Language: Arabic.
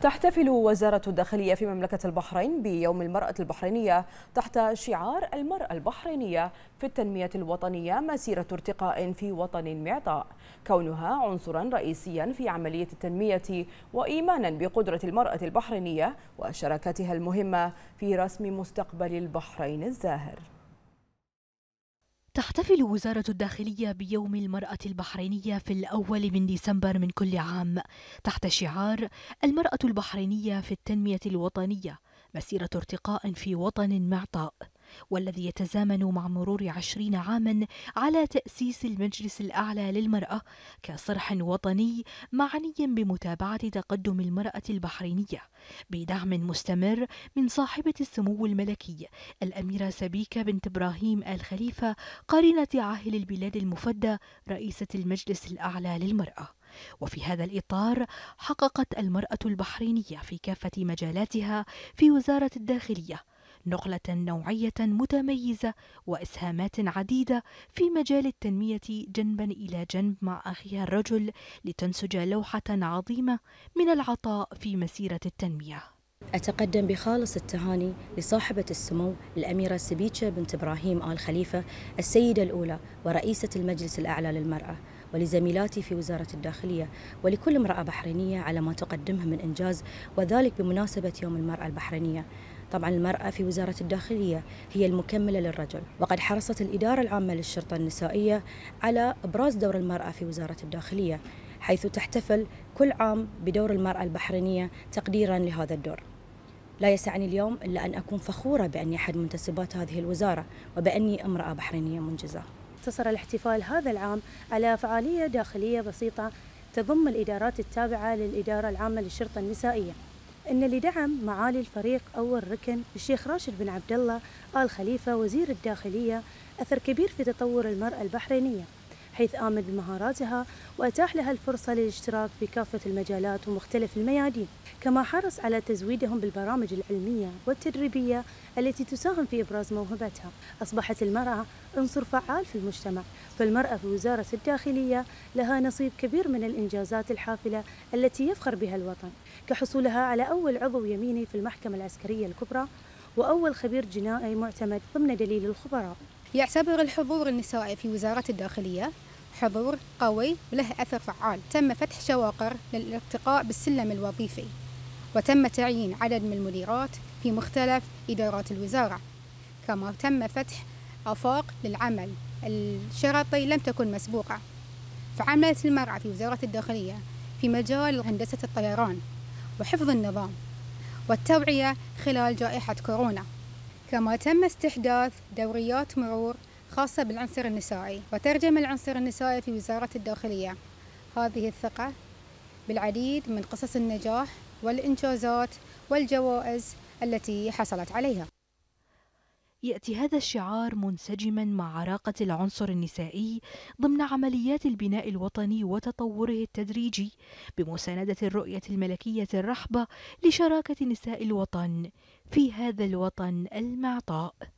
تحتفل وزارة الداخلية في مملكة البحرين بيوم المرأة البحرينية تحت شعار المرأة البحرينية في التنمية الوطنية مسيرة ارتقاء في وطن معطاء كونها عنصرا رئيسيا في عملية التنمية وإيمانا بقدرة المرأة البحرينية وشراكتها المهمة في رسم مستقبل البحرين الزاهر تحتفل وزارة الداخلية بيوم المرأة البحرينية في الأول من ديسمبر من كل عام تحت شعار المرأة البحرينية في التنمية الوطنية مسيرة ارتقاء في وطن معطاء والذي يتزامن مع مرور عشرين عاما على تأسيس المجلس الأعلى للمرأة كصرح وطني معني بمتابعة تقدم المرأة البحرينية بدعم مستمر من صاحبة السمو الملكي الأميرة سبيكة بنت إبراهيم آل خليفة قرينة عاهل البلاد المفدى رئيسة المجلس الأعلى للمرأة وفي هذا الإطار حققت المرأة البحرينية في كافة مجالاتها في وزارة الداخلية نقلة نوعية متميزة وإسهامات عديدة في مجال التنمية جنبا إلى جنب مع أخيها الرجل لتنسج لوحة عظيمة من العطاء في مسيرة التنمية أتقدم بخالص التهاني لصاحبة السمو الأميرة سبيتشا بنت إبراهيم آل خليفة السيدة الأولى ورئيسة المجلس الأعلى للمرأة ولزميلاتي في وزارة الداخلية ولكل امرأة بحرينية على ما تقدمه من إنجاز وذلك بمناسبة يوم المرأة البحرينية طبعا المرأة في وزارة الداخلية هي المكملة للرجل وقد حرصت الإدارة العامة للشرطة النسائية على إبراز دور المرأة في وزارة الداخلية حيث تحتفل كل عام بدور المرأة البحرينية تقديرا لهذا الدور لا يسعني اليوم إلا أن أكون فخورة بأني أحد منتسبات هذه الوزارة وبأني امرأة بحرينية منجزة اقتصر الاحتفال هذا العام على فعالية داخلية بسيطة تضم الإدارات التابعة للإدارة العامة للشرطة النسائية ان لدعم معالي الفريق اول ركن الشيخ راشد بن عبد الله ال خليفه وزير الداخليه اثر كبير في تطور المراه البحرينيه حيث آمن بمهاراتها وأتاح لها الفرصة للاشتراك في كافة المجالات ومختلف الميادين كما حرص على تزويدهم بالبرامج العلمية والتدريبية التي تساهم في إبراز موهبتها أصبحت المرأة عنصر فعال في المجتمع فالمرأة في وزارة الداخلية لها نصيب كبير من الإنجازات الحافلة التي يفخر بها الوطن كحصولها على أول عضو يميني في المحكمة العسكرية الكبرى وأول خبير جنائي معتمد ضمن دليل الخبراء يعتبر الحضور النسائي في وزارة الداخلية حضور قوي وله أثر فعال تم فتح شواقر للارتقاء بالسلم الوظيفي وتم تعيين عدد من المديرات في مختلف إدارات الوزارة كما تم فتح آفاق للعمل الشرطي لم تكن مسبوقة فعملت المرأة في وزارة الداخلية في مجال هندسة الطيران وحفظ النظام والتوعية خلال جائحة كورونا كما تم استحداث دوريات مرور خاصة بالعنصر النسائي وترجم العنصر النسائي في وزارة الداخلية هذه الثقة بالعديد من قصص النجاح والإنجازات والجوائز التي حصلت عليها ياتي هذا الشعار منسجما مع عراقه العنصر النسائي ضمن عمليات البناء الوطني وتطوره التدريجي بمسانده الرؤيه الملكيه الرحبه لشراكه نساء الوطن في هذا الوطن المعطاء